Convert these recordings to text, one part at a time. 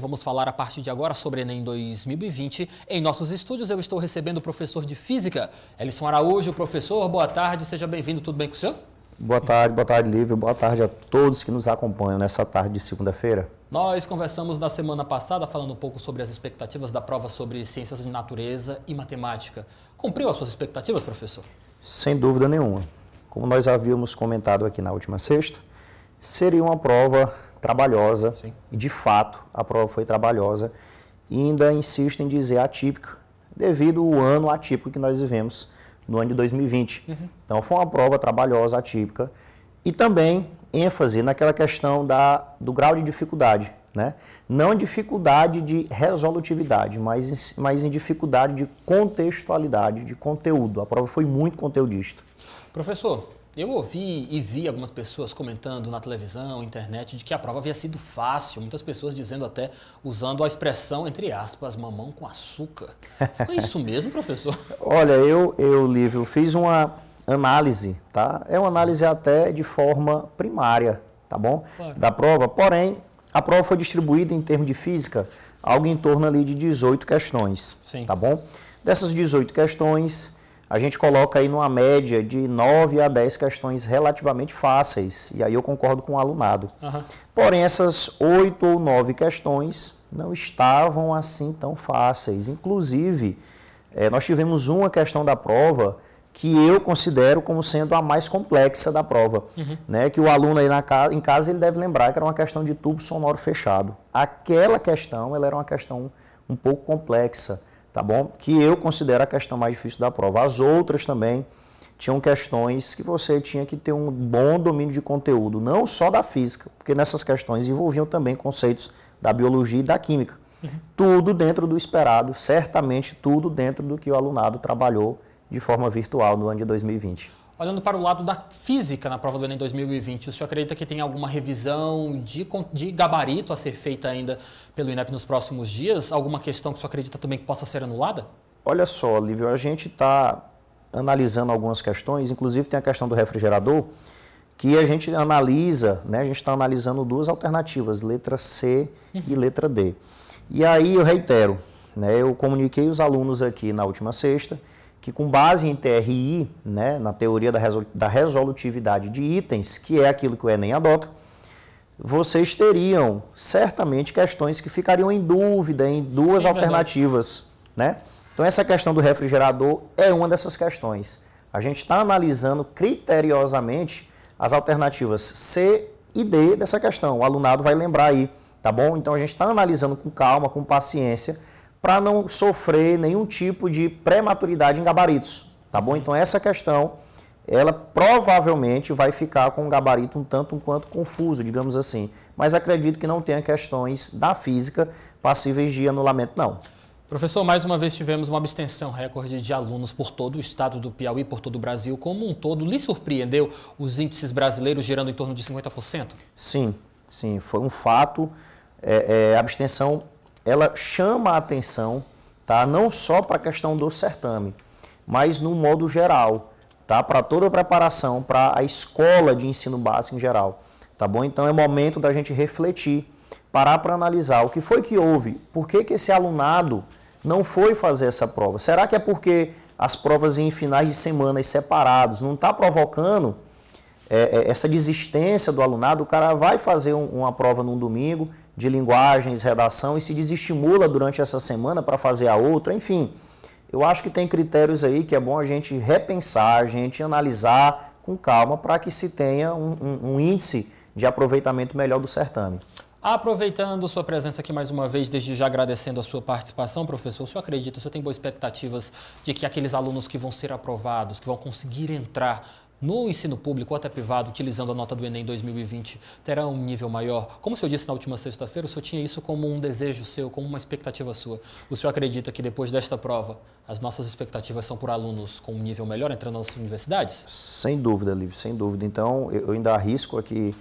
Vamos falar a partir de agora sobre Enem 2020. Em nossos estúdios eu estou recebendo o professor de Física, Elison Araújo. Professor, boa tarde, seja bem-vindo. Tudo bem com o senhor? Boa tarde, boa tarde, Lívia. Boa tarde a todos que nos acompanham nessa tarde de segunda-feira. Nós conversamos na semana passada falando um pouco sobre as expectativas da prova sobre ciências de natureza e matemática. Cumpriu as suas expectativas, professor? Sem dúvida nenhuma. Como nós havíamos comentado aqui na última sexta, seria uma prova trabalhosa. Sim. E de fato, a prova foi trabalhosa. E ainda insisto em dizer atípica, devido ao ano atípico que nós vivemos no ano de 2020. Uhum. Então, foi uma prova trabalhosa, atípica. E também ênfase naquela questão da, do grau de dificuldade. Né? Não em dificuldade de resolutividade, mas em, mas em dificuldade de contextualidade, de conteúdo. A prova foi muito conteudista. Professor, eu ouvi e vi algumas pessoas comentando na televisão, internet, de que a prova havia sido fácil. Muitas pessoas dizendo até, usando a expressão, entre aspas, mamão com açúcar. Foi isso mesmo, professor? Olha, eu, eu, Lívio, fiz uma análise, tá? É uma análise até de forma primária, tá bom? Claro. Da prova, porém, a prova foi distribuída em termos de física, algo em torno ali de 18 questões. Sim. Tá bom? Dessas 18 questões, a gente coloca aí numa média de 9 a 10 questões relativamente fáceis. E aí eu concordo com o alunado. Uhum. Porém, essas 8 ou 9 questões não estavam assim tão fáceis. Inclusive, eh, nós tivemos uma questão da prova que eu considero como sendo a mais complexa da prova, uhum. né? Que o aluno aí na casa, em casa ele deve lembrar que era uma questão de tubo sonoro fechado. Aquela questão, ela era uma questão um pouco complexa, tá bom? Que eu considero a questão mais difícil da prova. As outras também tinham questões que você tinha que ter um bom domínio de conteúdo, não só da física, porque nessas questões envolviam também conceitos da biologia e da química. Uhum. Tudo dentro do esperado, certamente tudo dentro do que o alunado trabalhou de forma virtual no ano de 2020. Olhando para o lado da física na prova do Enem 2020, o senhor acredita que tem alguma revisão de, de gabarito a ser feita ainda pelo INEP nos próximos dias? Alguma questão que o senhor acredita também que possa ser anulada? Olha só, Lívio, a gente está analisando algumas questões, inclusive tem a questão do refrigerador, que a gente analisa, né, a gente está analisando duas alternativas, letra C e uhum. letra D. E aí eu reitero, né, eu comuniquei os alunos aqui na última sexta, que com base em TRI, né, na teoria da, resolutividade de itens, que é aquilo que o Enem adota, vocês teriam certamente questões que ficariam em dúvida em duas Sim, alternativas, verdade. né? Então essa questão do refrigerador é uma dessas questões. A gente está analisando criteriosamente as alternativas C e D dessa questão. O alunado vai lembrar aí, tá bom? Então a gente está analisando com calma, com paciência para não sofrer nenhum tipo de prematuridade em gabaritos, tá bom? Então essa questão, ela provavelmente vai ficar com um gabarito um tanto um quanto confuso, digamos assim. Mas acredito que não tenha questões da física passíveis de anulamento, não. Professor, mais uma vez tivemos uma abstenção recorde de alunos por todo o estado do Piauí, por todo o Brasil como um todo. Lhe surpreendeu os índices brasileiros girando em torno de 50%? Sim, sim, foi um fato. É, é, abstenção ela chama a atenção, tá? Não só para a questão do certame, mas no modo geral, tá? Para toda a preparação, para a escola de ensino básico em geral, tá bom? Então é momento da gente refletir, parar para analisar o que foi que houve, por que, que esse alunado não foi fazer essa prova? Será que é porque as provas em finais de semana separados não está provocando é, é, essa desistência do alunado, o cara vai fazer um, uma prova num domingo de linguagens, redação e se desestimula durante essa semana para fazer a outra, enfim. Eu acho que tem critérios aí que é bom a gente repensar, a gente analisar com calma para que se tenha um, um, um índice de aproveitamento melhor do certame. Aproveitando sua presença aqui mais uma vez, desde já agradecendo a sua participação, professor, o senhor acredita, o senhor tem boas expectativas de que aqueles alunos que vão ser aprovados, que vão conseguir entrar no ensino público ou até privado, utilizando a nota do Enem 2020, terá um nível maior? Como o senhor disse na última sexta-feira, o senhor tinha isso como um desejo seu, como uma expectativa sua. O senhor acredita que depois desta prova, as nossas expectativas são por alunos com um nível melhor entrando nas universidades? Sem dúvida, Livre, sem dúvida. Então, eu ainda arrisco aqui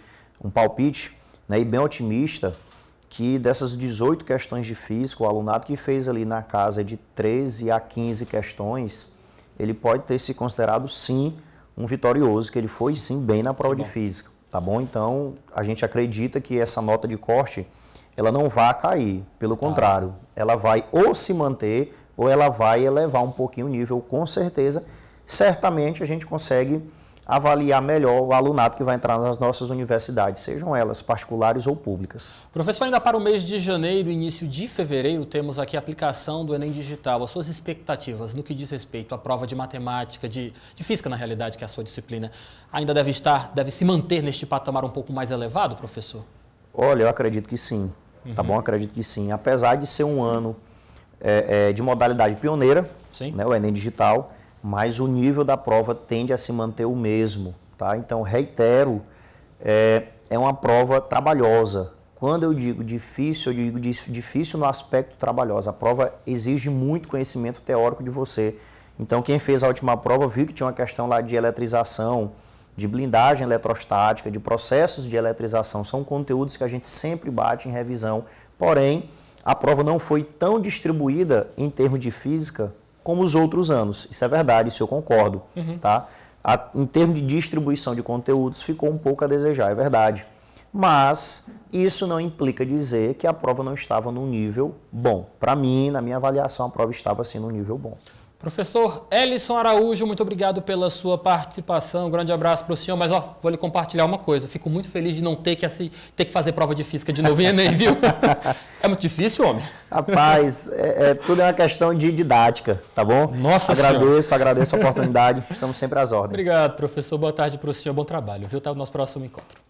um palpite, né, e bem otimista, que dessas 18 questões de físico, o alunado que fez ali na casa de 13 a 15 questões, ele pode ter se considerado, sim, um vitorioso, que ele foi sim bem na prova de física, tá bom? Então, a gente acredita que essa nota de corte, ela não vai cair, pelo tá. contrário, ela vai ou se manter ou ela vai elevar um pouquinho o nível, com certeza. Certamente a gente consegue avaliar melhor o alunado que vai entrar nas nossas universidades, sejam elas particulares ou públicas. Professor, ainda para o mês de janeiro, início de fevereiro, temos aqui a aplicação do Enem Digital. As suas expectativas no que diz respeito à prova de matemática, de, de física, na realidade, que é a sua disciplina, ainda deve estar, deve se manter neste patamar um pouco mais elevado, professor? Olha, eu acredito que sim. Uhum. Tá bom? Uhum. acredito que sim. Apesar de ser um ano é, é, de modalidade pioneira, né, o Enem Digital, mas o nível da prova tende a se manter o mesmo. Tá? Então, reitero, é, é uma prova trabalhosa. Quando eu digo difícil, eu digo difícil no aspecto trabalhosa. A prova exige muito conhecimento teórico de você. Então, quem fez a última prova viu que tinha uma questão lá de eletrização, de blindagem eletrostática, de processos de eletrização. São conteúdos que a gente sempre bate em revisão. Porém, a prova não foi tão distribuída em termos de física como os outros anos. Isso é verdade, isso eu concordo. Uhum. Tá? A, em termos de distribuição de conteúdos, ficou um pouco a desejar, é verdade. Mas isso não implica dizer que a prova não estava num nível bom. Para mim, na minha avaliação, a prova estava assim num nível bom. Professor Ellison Araújo, muito obrigado pela sua participação. Um grande abraço para o senhor. Mas, ó, vou lhe compartilhar uma coisa. Fico muito feliz de não ter que, ter que fazer prova de física de novo em Enem, viu? é muito difícil, homem. Rapaz, é, é, tudo é uma questão de didática, tá bom? Nossa Agradeço, senhora. agradeço a oportunidade. Estamos sempre às ordens. Obrigado, professor. Boa tarde para o senhor. Bom trabalho, viu? Até o nosso próximo encontro.